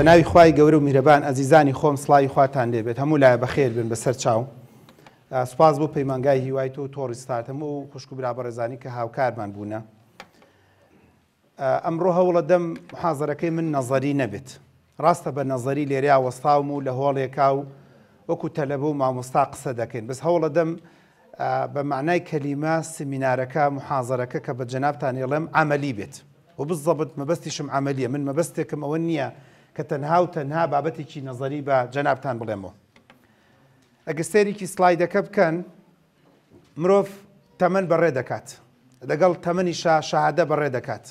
بە ناوی خی گەورە و میرەبان ئەزیزانی خۆم سڵی خواتان لێبێت هەموو لایە بەخێر بن بەسەر چاو سوپاز بۆ پەیمانگای هیوای تۆ تۆڕیستاتەم و خوشک و برابەڕێزانی کە هاوکارمان بوونە ئەمڕۆ هەوڵە دەم حازەرەکەی من نەزەری نەبێت ڕاستە بە نەزەری لێریا وەستاوم و لە هۆڵێکا و وەکو تەلەبە و مامۆستا قسە دەکەین بەس هەوڵە دەم بە معنای کەلیمە سمینارەکە محازەرەکە کە بە جەنابتان هێڵێم ئەعملی بێت و بزەبت مەبەستیشم عملیە من مەبەستێکم ئەوە نییە کە تەنها و تەنها بابەتێکی نەزەری بە جەنابان بڵێمەوە. ئەگەستێریکی سلایدەکە بکەن مرۆڤ تەمەەن بەڕێ دەکات لەگەڵ تەمەنی شا شەهادە بەڕێ دەکات.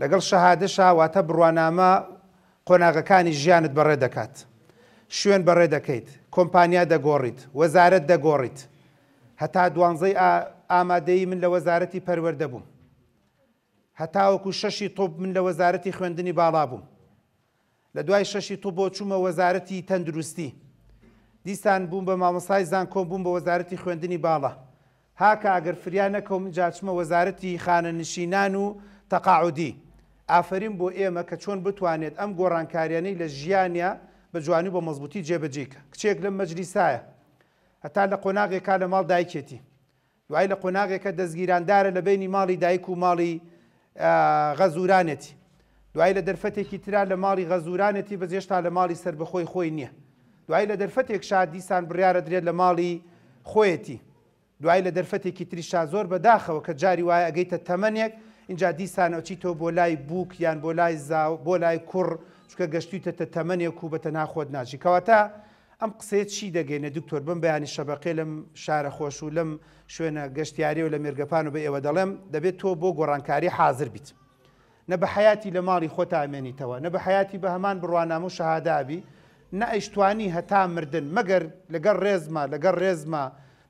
لەگەڵ شەهادە شاواتە بڕوانامە قۆناغەکانی ژیانت بەڕێ دەکات. شوێن بەڕێ دەکەیت کۆمپانیا دەگۆڕیت وەزارت دەگۆڕیت هەتا دوانزەی ئامادەی من لە وەزارەتی پەروەەردەبووم. هەتاوەکو شەشی تۆپ من لە وەزارەتی خوێندنی باڵا بووم. لە دوای شەشی تۆ بۆ چوومە وەزارەتی تەندروستی دیسان بووم بە مامەسای زان کۆم بووم بە وەزارەتی خوێندنی باڵە هاکە ئەگەر فریان نەکەم جاچمە وەزارەتی خانەنشینان و تەقاعودی ئافرین بۆ ئێمە کە چۆن بتوانێت ئەم گۆڕانکاریانەی لە ژیانیا بە جوانی بە مەزبوطی جێبەجێکە کچێک لەم مەجلیسایە هەتا لە قۆناغێکا لە ماڵ دایکێتی دوای لە قۆناغێکە دەستگیراندارە لە بینی ماڵی دایک و ماڵی غەزورانێتی دوای لە دەرفەتێکی تررا لە ماڵی غەزورانەتی بەزێشتا لە ماڵی سەر بەخۆی خۆی نییە دوای لە دەرفەتێک شادیسان بڕیاە درێت لە ماڵی خۆیەتی دوای لە دەرفەتێکی تریشا زۆر بەداخەوە کە جاری وایە ئەگەیتە تەمەنێک اینجا دیسانەوچی تۆ بۆ لای بووک یان بۆ لای زاو بۆ لای کوڕ چکە گەشتیتە تەمەنێک و بەتە ناخۆت ناژی کەواتە ئەم قسەیە چی دەگەینە دکتۆر بم بەیانی شەبقێ لەم شارە خۆش و لەم شوێنە گەشتیاری و لە مێرگەپان و بە ئێوە دەڵێم دەبێت تۆ بۆ گۆڕانکاری حاضر بیت. نە بە حیاتی لە ماڵی خۆت ئامێنیتەوە نە بە حیاتی بە هەمان بڕوانامە و شەهادابی نەئیشتوانی هەتا مردن مەگەر لەگەر ڕێزمە لەگەر ڕێزمە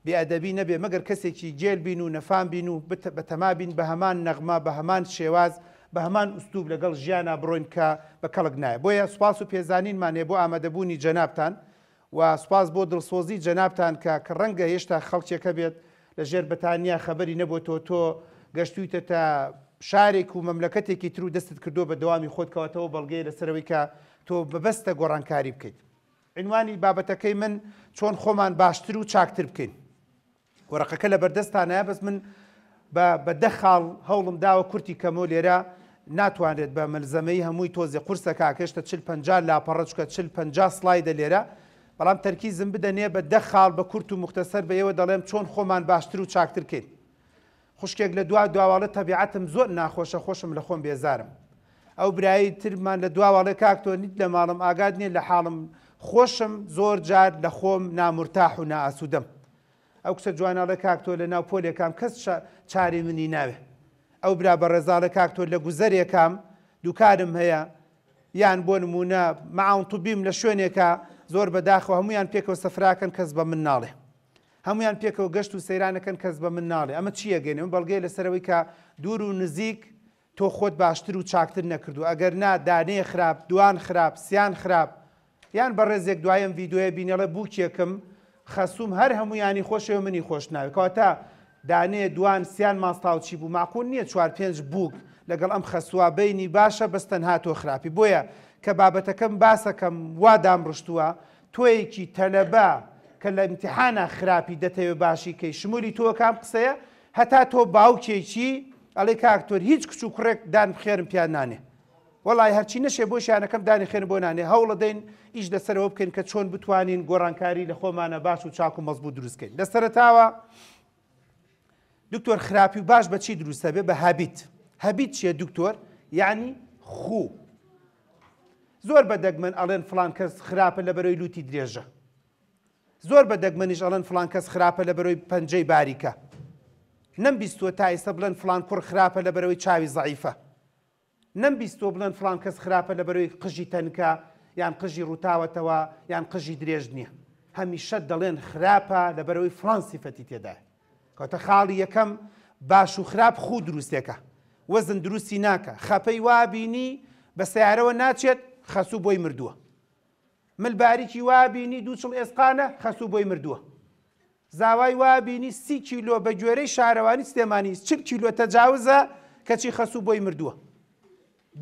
بێعدەبی نەبێ مەگەر کەسێکی جێل بین و نەفان بین و بەتەما بین بە هەمان نەغما بە هەمان شێواز بە هەمان ئوستوب لەگەڵ ژیانە بڕۆین کە بە کەڵک نایە بۆیە سوپاس و پێزانینمانێ بۆ ئامادەبوونی جەنابان و سوپاس بۆ دڵسۆزی جەنابان کە کە ڕەنگە هێشتا خەڵکێکە بێت لە ژێر بەتانیا خەبەری نەبووەوە تۆ گەشتویتە تا شارێک و مەملەکەتێکی تر و دەستت کردو بە دەوامی خۆتکەوەتەوە بەڵگەی لەسەرەوەی کە تۆ بەبەستە گۆڕانکاری بکەیت. عنوانی بابەتەکەی من چۆن خۆمان باشتر و چاکتر بکەین. وەرەقەکە لە بەردەستانە بەس من بە دەخاڵ هەوڵم داوە کورتی کەمۆ لێرە ناتوانێت بە ملزەمەی هەمووی تۆزی قورسە کاکەشتە چ پ لاپەڕەچکە چ پ سلایدە لێرە بەڵام تەرکی زم بدەنێ بە دەخاڵ بە کورت و مختەسەر بەیەوە دەڵێم چۆن خۆمان باشتر و چاکترکەین. خوشکێک لە دوا دواواڵە تەبیعەتم زۆر ناخۆشە خۆشم لە خۆم بێزارم ئەو برایی ترمان لە دواواڵە کاکتۆ نیت لە ماڵم ئاگاد نیە لە حاڵم خۆشم زۆر جار لە خۆم نامرتاح و نائسوودم ئەو کسە جواناڵە کاکتۆ لە ناو پۆلێکام کەس چاری منی ناوێ ئەو برا بە ڕێزاڵە کاکتۆ لە گوزەرێکام دووکارم هەیە یان بۆ نمونە معون توبیم لە شوێنێکە زۆر بەداخەوە هەمویان پێکەوە سەفراکەن کەس بە من ناڵێ هەمویان پێکەوە گەشت و سەیرانەکەن کەس بە من ناڵێ ئەمە چیە گەێنێ بەڵگەی لەسەرەوەی کە دوور و نزیک تۆ خۆت باشتر و چاکتر نەکردو ئەگەر نا دانەیە خراپ دوان خراپ سیان خراپ یان بە ڕێزێک دوایم یددیوۆیە بینەڵە بووکێکم خەسووم هەر هەمویانی خۆشەوە منی خۆشناوێکەوە تا دانەیە دوان سیان ماستاوچی بوو ماکوون نییە چوار پێنج بووک لەگەڵ ئەم خەسووابینی باشە بەستەن هاتۆ خراپی بۆیە کە بابەتەکەم باسەکەم وادام ڕشتووە تۆیەکی تەلەبە کە لە امتحانە خراپی دەتەوێت باشی کەی شموری تۆ کام قسەیە هەتا تۆ باوکێکی ئەڵی کاکتۆر هیچ کچ و کوڕێک دان بخێرم پیان نانێ وڵی هەرچی نشێ بۆ شیانەکەم دانی خێن بۆ نانێ هەوڵە دەین ئیش دەسەرەوە بکەین کە چۆن بتوانین گۆڕانکاری لە خۆمانە باش و چاک و مەزبوو دروستکەین لەسەرتاوە دکتۆر خراپی و باش بەچی دروستە بێ بە هەبیت هەبیت چیە دکتۆر یعنی خوب زۆر بەدەگمن ئەڵێن فلان کەس خراپە لە بەرەوەی لوتی درێژە زۆر بە دەگمەنیش ئەڵەن فلان کەس خراپە لە بەرەوەی پەنجەی باریکە نەم بیستوە تا ئێستا بڵەن فلان کوڕ خراپە لە بەرەوەی چاوی زعیفە نەم بیستۆ بڵەن فلان کەس خراپە لە بەرەوەی قژی تەنکە یان قژی ڕووتاوەتەوە یان قژی درێژ نییە هەمیشە دەڵێن خراپە لە بەرەوەی فلانسیفەتی تێدا کەوتە خاڵی یەکەم باش و خراپ خو دروستێکە وەزن دروستی ناکە خەپەی وابینی بە سیارەوە ناچێت خەسوو بۆی مردووە ملبارێکی وابینی دوچڵ ئێسقانە خەسوو بۆی مردووە. زاوای وابینی سی کیلۆ بە گوێرەی شارەوانی سلێمانی چ کیلۆ تەجاوزە کەچی خەسوو بۆی مردووە.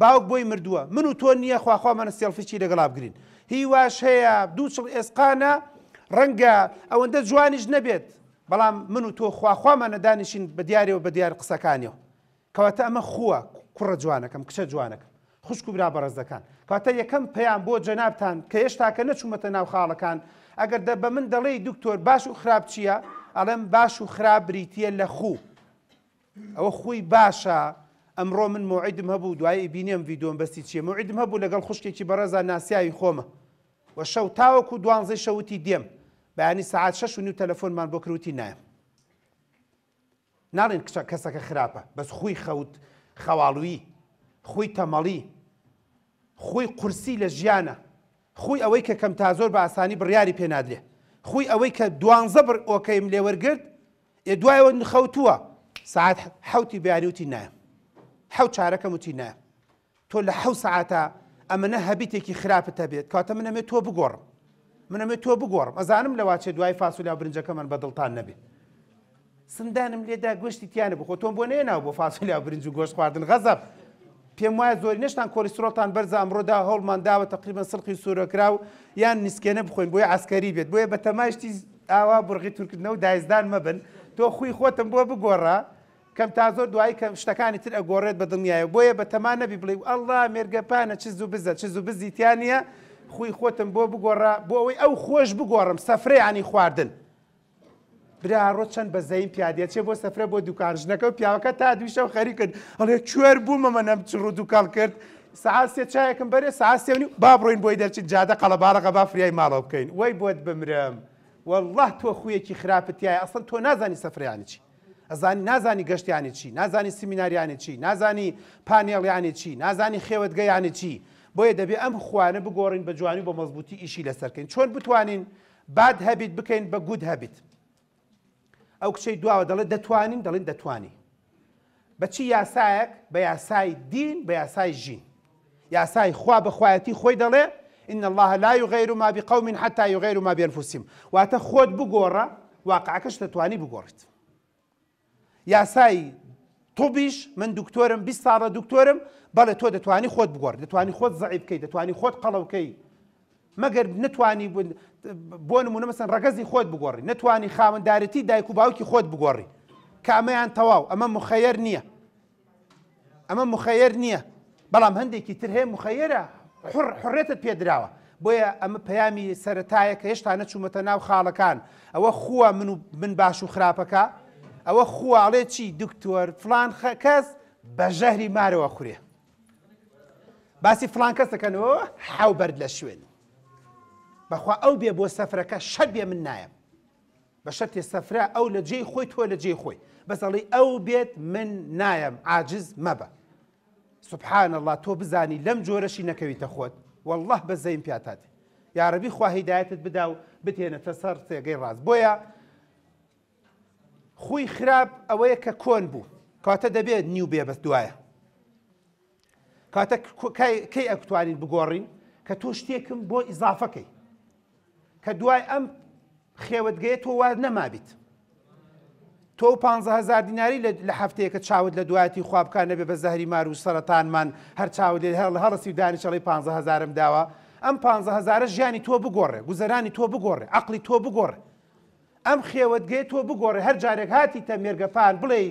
باوک بۆی مردووە من و تۆ نییە خواخواامە سێلفچی لەگەڵا بگرین. هیواش هەیە دوچڵ ئێسقانە ڕەنگە ئەوەندە جوانیش نەبێت بەڵام من و تۆ خواخواامە نەدانیشین بە دیارەوە بە دیار قسەکانیەوە. کەواتە ئەمە خووە کوڕە جوانەکەم کچە جوانەکەم. خوشک و برا بەڕزەکان کاتە یەکەم پێیان بۆ جەنابان کە هێشتاکە نەچوومەتە ناو خاڵەکان ئەگەر دە بە من دەڵێ دکتۆر باش و خراپ چییە؟ ئەڵێم باش و خراپ بریتە لە خوو ئەوە خوی باشە ئەمڕۆ من موعیدم هەبوو دوایی بینێم ویددیۆم بەستی چیە موعیدم هەبوو لەگەڵ خوشکێکی بەڕێزا ناسیاوی خۆمە وە شەو تاوەکو دوانزەی شەوتی دێم بەیانی سعات شش و نی تەلەفۆنمان بۆ کروتی نایم ناڵێن کچە کەسەکە خراپە بەس خوی خەوت خەواڵویی خۆی تەمەڵی خۆی قورسی لە ژیانە خۆی ئەوەی کە کەم تا زۆر بە ئاسانی بڕیاری پێنادرێ خۆی ئەوەی کە دوانزە بڕ ئۆکەیم لێوەرگرت ێ دوایەوە نخەوتووە سعات حوتی بیاری وتی نایم حەوت چارەکەم وتی نایم تۆ لە حە سعاتە ئەمەە هەبیتێکی خراپتە بێت کاتە منەمێت تۆ بگۆڕم منەمێت تۆ بگۆڕم ئەزانم لەواچێ دوای فاسولا برنجەکەمان بەدڵتان نەبێت سندانم لێدا گوشتی تیانە بخۆ تۆم بۆ نێناو بۆ فاسولا برنج و گۆشت خواردن غەزب پێم وایە زۆری نشتان کۆلیسترۆتان بەرز ئەمڕۆدا هەڵمان داوە تقریبان سڵقی سوورەکرا و یان نیسکێنە بخۆین بۆی ئاسکاری بێت بۆیە بە تەماشتی ئاوا بڕغی تورکردنەوە دایزدان مەبن تۆ خوی خۆتم بۆ بگۆڕە کەم تا زۆر دوایی کەم شتەکانی تر ئەگۆڕێت بە دڵنیایە بۆیە بە تەمانەبی بڵێ ئەلله مێرگەپانە چ زوو بزە چ زوو بزییتیان نیە خوی خۆتم بۆ بگۆڕە بۆ ئەوەی ئەو خۆش بگۆڕم سەفرەیانی خواردن برارۆ چەند بە زەین پیادێتێ بۆ سەفرە بۆ دوکارژنەکە و پیاوەکە تا دویشە و خەریکرد هەڵێ کوێر بوومەمە نەم چڕوو دوکال کرد سعاسێ چایەکەم بەرێ سعاسێنی با بڕۆین بۆی دەرچیت جادە قەڵەبارەکە با فریای ماڵەوە بکەین وای بۆت بمرم والله تۆ خویەکی خراپتیایە ئەسڵ تۆ نازانی سەفریانی چی ئەزانی نازانی گەشتیانی چی نازانی سمیناریانی چی نازانی پانێڵیانی چی نازانی خێوەتگەیانی چی بۆیە دەبێ ئەم خوانە بگۆڕین بە جوانی بۆ مەزبوطی ئیشی لەسەرکەین چۆن بتوانین بعد هەبیت بکەین بە گوود هەبیت ئەو کچەی دواوە دلين دەتوانین دەڵێن دەتوانی بەچی یاسایەک بە دين دین بە یاسای ژین یاسای خوا بەخوایەتی خوي دەڵێ إن الله لا يغير ما بقوم حتى يغير ما بأنفسهم واتە خۆت بگۆڕە واقعکەش دەتوانی بگۆڕیت یاسایی طبيش من دكتورم دکتۆرم صار دكتورم دکتۆرم تو دتواني خود خۆت دتواني خود خۆت كي دتواني خود قلو كي مەگەر نتواني بۆ نمونە مەسن ڕگەزی خۆت بگۆڕی نتوانی خاوەنددارەتی دایک و باوکی خۆت بگۆڕی کامەیان تەواو ئەمە مخەیر نییە ئەمە مخەیر نییە بەڵام هەندێکی تر هەیە مخەیرە حڕێتت پێدراوە بۆیە ئەمە پەیامی سەتایە کە هێشتا نەچوومەتە ناو خاڵەکان ئەوە خووە من و من باش و خراپەکە ئەوە خواڵێ چی دکتۆر فلان کەس بە ژەهری مارەوە خوێ باسی فلان کەس دەکەنەوە حاو بەرد لە شوێن بەخوا ئەو بێ بۆ سەفرەکە شەر بێ من نایە بە شەرێ سەفرا ئەو لە جێی خۆی تۆ لە جێی خۆی بەسەڵی ئەو بێت من نایەم عاجز مەبە سبحان الله تۆ بزانی لەم جۆرەشی نەکەویتە خۆت والله بە زەیم پیاتات یاربی خوا هیدایەتت بدا و بتێنێتە سەر تێگەی ڕاست بۆیە خۆی خراپ ئەوەیە کە کۆن بوو کاتە دەبێت نیو بێ بەست دوایە کاتە کەی ئەکتوانین بگۆڕین کە تۆ شتێکم بۆ ئیزافەکەی کە دوای ئەم خێوتگەیە تۆ وار نەمابیت تۆ 15هزار دیناری لە هەفتەیە کە چاوت لە دوایەتی خوابکانە بێ بە زەهری مار و سەرتانمان هەر چاوت لێ هەڵ هەڵسی و دانیشەڵی 15هزارم داوە ئەم 15هزارە ژیانی تۆ بگۆڕێ گوزەرانی تۆ بگۆڕێ عقلی تۆ بگۆڕێ ئەم خێوەتگەی تۆ بگۆڕێ هەر جارێک هاتی تە مێرگەپان بڵێ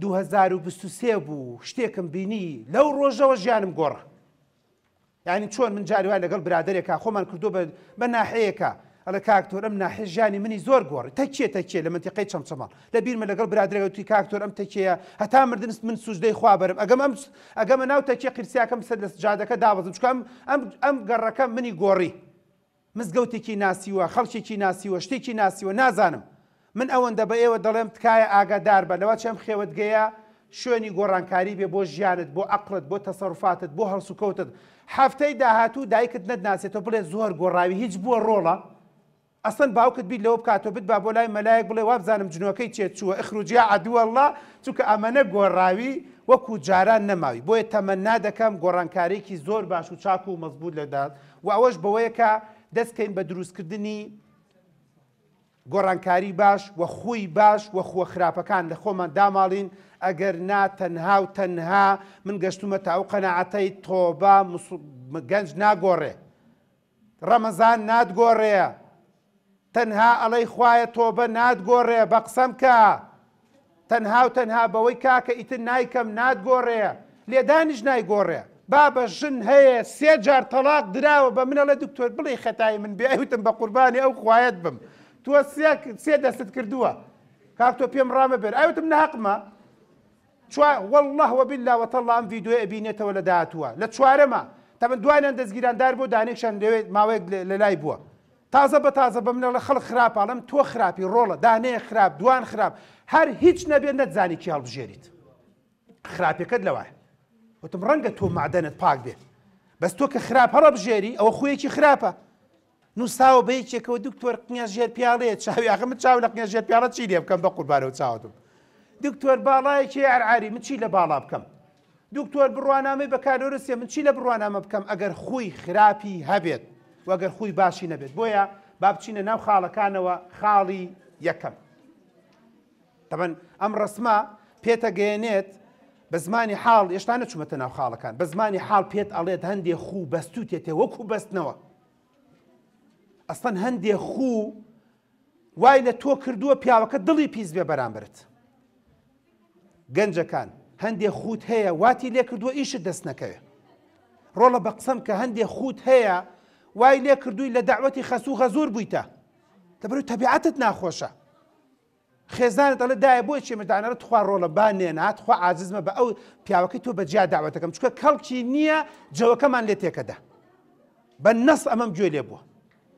2023 بوو شتێکم بینی لەو ڕۆژەوە ژیانم گۆڕە یعنی چۆن من جاریوان لەگەڵ برادێکە خۆمان کردو بە ناحەیەەکە ئەلە کاکتۆر ئەم ناحێ ژیانی منی زۆر گۆڕ تەکێ تەکێ لە منتیقی چەمچەما لە بیرمە لەگەڵ برادرێک توی کاکتۆر ئەم تەکەیە هەتا مردنست من سوژدەی خوابرم ئەگەم ئەم ئەگەمە ناو تەکێ قرسیاکەم سەر لە جادەکە دابزم چکم ئەم گەڕەکە منی گۆڕی مزگەوتێکی ناسیوە خەڵکێکی ناسیوە شتێکی ناسیوە نازانم من ئەوەندە بە ئێوە دەڵێم تکایە ئاگادار بە لەوە چەم خێوت گەیە شوێنی گۆڕانکاری بێ بۆ ژیانت بۆ ئەقلت بۆ تەسەرفاتت بۆ هەڵسوکەوتت هەفتەی داهاتوو دایکت نەتناسێتەوە بڵێ زۆر گۆڕاوی هیچ بووە ڕۆڵە ئەسن باوکت بیت لەوە بکاتەوە بت با بۆ لای مەلایەک بڵێ وابزانم جنۆەکەی چێت چووە ئەخروجیا عدووەله چونکە ئەمەنە گۆڕاوی وەکو جاران نەماوی بۆیە تەمە نادەکەم گۆڕانکارێکی زۆر باش و چاک و مەزبوط لەدات و ئەوەش بەوەیەکە دەستکەین بە دروستکردنی گۆڕانکاری باش وە خۆی باش وە خۆ خراپەکان لە خۆمان داماڵین ئەگەر ناتەنها و تەنها من گەشتومە تا ئەو قەنەعەتەی تۆبا گەنج ناگۆڕێ. ڕەمەزان نادگۆڕێ، تەنها ئەڵەی خویە تۆبە نادگۆڕێ بە قسەم کە، تەنها و تەنها بەوەی کاکە ئیتن نایکەم نادگۆڕێ، لێدانیش نایگۆڕێ. بابە ژن هەیە سێ جار تەلاق دراوە بە منە لە دکتۆر بڵێ خەتای من بیاوتم بە قوربانی ئەو خوایەت بم. تو تۆ سێ دەست کردووە کاک تۆ پێم ڕامە بێر ئاوتم أيوة لە حەقمە واللهوە بللاوە تەڵام یددیوێ ئەبینێتەوە لە داهاتوە لە چوارەمە تەمە دوانیان دەستگیراندار بۆ دانێکشان دەوێت ماوەیەک لە لای بووە. تازه با تازه با من لە خراب عالم تو خراپی ڕۆڵە دانەیە خراب دوان خراپ هەر هیچ نەبێت نەتزانی کی هەڵبژێریت. خراپەکەت لەوایە. وتم ڕەنگە تو معدەنت پاک بێت. بەس تۆ کە خراپ هەڵە او ئەوە خویەکی خراپە. نووساوە بە یەکێکەوە دکتۆر کنیاز ژێر پیاڵەیە چاوی ئەخمە چاو لە کنیاز ژێر پیاڵە چی لێ بکەم بە قوربارە و چاوتم دکتۆر باڵایەکی عرعاری من چی لە باڵا بکەم دکتۆر بڕوانامەی بە کارۆرسە من چی لە بڕوانامە بکەم ئەگەر خۆی خراپی هەبێت وەگەر خۆی باشی نەبێت بۆیە با بچینە ناو خاڵەکانەوە خاڵی یەکەم تەبەن ئەم ڕسما پێتەگەێنێت بە زمانی حاڵ ئێشتا نەچومەتە ناو خاڵەکان بە زمانی حاڵ پێت ئەڵێت هەندێک خوو بەستوتێتێ وەکو بەستنەوە ئەستەن هەندێ خوو وای لە تۆ کردووە پیاوەکە دڵی پیس بێ بەرامبرت گەنجەکان هەندێ خوت هەیە واتی لێ کردووە ئیش دەست نەکەوێ ڕۆڵە بە قسەم کە هەندێ خوت هەیە وای لێ کردووی لە داوەتی خەسوخە زۆر بوویتە دەبرو تەبیعەتت ناخۆشە خێزانت ئەلە دایە بۆی چێ مدانەت خوا ڕۆڵە با نێنات خوا ئاززمە بە ئەو پیاوەکەی تۆ بەجیا داوەتەکەم چکە کەڵکی نییە جەوەکەمان لێ تێکەدا بە نەس ئەمەم گوێ لێ بووە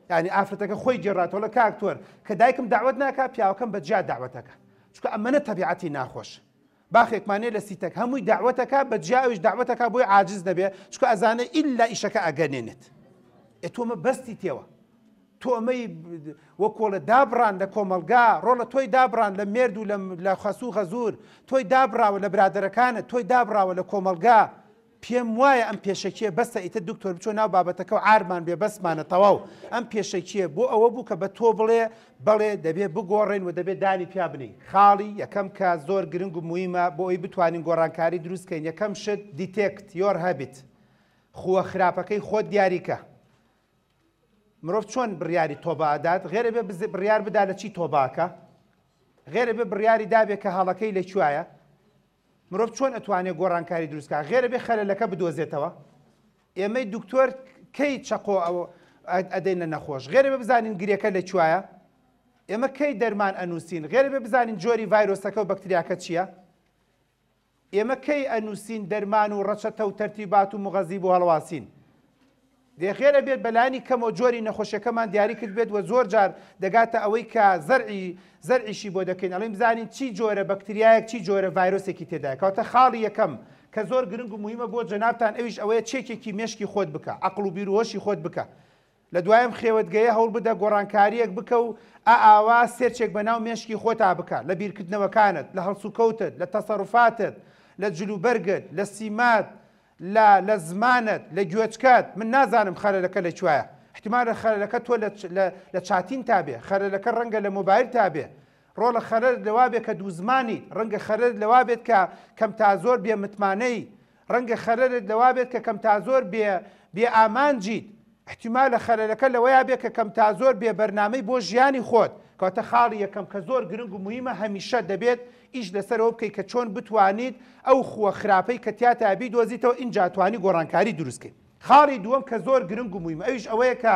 ینی ئافرەتەکە خۆی جێڕاتەوە لە کاکتۆر کە دایکم داوت ناکا پیاوەکەم بەجیا داوەتەکە چکە ئەمەە تەبیعەتی ناخۆش. باخێکمانێ لە سیتەک هەمووی داوەتەکە بە جیاویش داوەتەکە بۆی عجز دەبێت چکە ئەزانە ئللا ئیشەکە ئەگەنێنێت. ئە تۆمە بەستی تێوە. تۆمەی وە کۆڵە دابران لە کۆمەلگا ڕۆڵە تۆی دابران لە مێرد و لە خەسوو غەزور، تۆی دابراوە لە برادەرەکانە تۆی دابراوە لە کۆمەلگا. پێم وایە ئەم پێشەکیە بەستە ئیتە دکتۆر بچۆ ناو بابەتەکە و ئارمان بێ بەسمانە تەواو ئەم پێشەکیە بۆ ئەوە بوو کە بە تۆ بڵێ بەڵێ دەبێت بگۆڕێن و دەبێت دانی پیا بنی خاڵی یەکەم کە زۆر گرنگ و مویمە بۆ ئەوی بتوانین گۆڕانکاری دروستکەین یەکەم شت دیتێکت یۆر هەبیت خووە خراپەکەی خۆت دیاریکە مرۆڤ چۆن بڕیاری تۆبادات غێرە بێ بڕیار بدا لە چی تۆباکە غێرە بێ بڕیاری دابێت کە هەڵەکەی لە کوایە مرۆڤ چۆن ئەتوانێت گۆڕانکاری دروستکە غێرە بێ خەلەکە بدۆزێتەوە ئێمەی دکتۆر کەی چقۆ ئەوە ئەدەین لە نەخۆش غێرە بە بزانین گرێەکە لە کوایە ئێمە کەی دەرمان ئەنووسین غێرە بێ بزانین جۆری ڤایرۆسەکە و بەکتریاکە چییە؟ ئێمە کەی ئەنووسین دەرمان و ڕەچەتە و تەرتیبات و مغەزی بۆ هەڵواسین دێخێرە بێت بەلانی کەمەوە جۆری نەخۆشیەکەمان دیاری کرد بێت و زۆر جار دەگاتە ئەوەی کە زەرعی زەرعیشی بۆ دەکەین ئەڵێ بزانین چی جۆرە بەکتریایەک چی جۆرە ڤایرۆسێکی تێدایە کەوتە خاڵی یەکەم کە زۆر گرنگ و مهمە بۆ جەنابان ئەویش ئەوەیە چێکێکی مشکی خۆت بکە ئەقل و بیرۆشی خۆت بکە لە دوایم خێوەتگەیە هەوڵ بدە گۆڕانکاریەک بکە و ئا ئاوا سێرچێک بەناو مشکی خۆتا بکە لە بیرکردنەوەکانت لە هەڵسوکەوتت لە تەسەڕفاتت لە جلوبەرگت لە سیمات لە لە زمانت لە گوێچکات من نازانم خەرەکە لە چوایە احتیممارە خەرەکە تۆ لە چاتین تابێ خەرەکە ڕەنگە لە مۆبایل تابێ ڕۆ لە خەرەر لەوا بێت کە دووزمانی ڕەنگە خەرەر لەوا بێت کە کەم تا زۆر بێ متمانەی ڕەنگە خەرەرت لەوا بێت کە کەم تا زۆر بێ ئامانجییت احتیمما لە خەرەکە لەوەیە بێت کە کەم تا زۆر بێ بەرنامەی بۆ ژیانی خۆت کاتە خاڵی یەکەم کە زۆر گرنگ و مهمە هەمیشە دەبێت ئیش لەسەرەوە بکەیت کە چۆن بتوانیت ئەو خوە خراپەی کە تیاتابی دۆزیتەوە ئینجاتوانی گۆڕانکاری دروستکەین خاڵی دووەم کە زۆر گرنگ و مهمە ئەوش ئەوەیە کە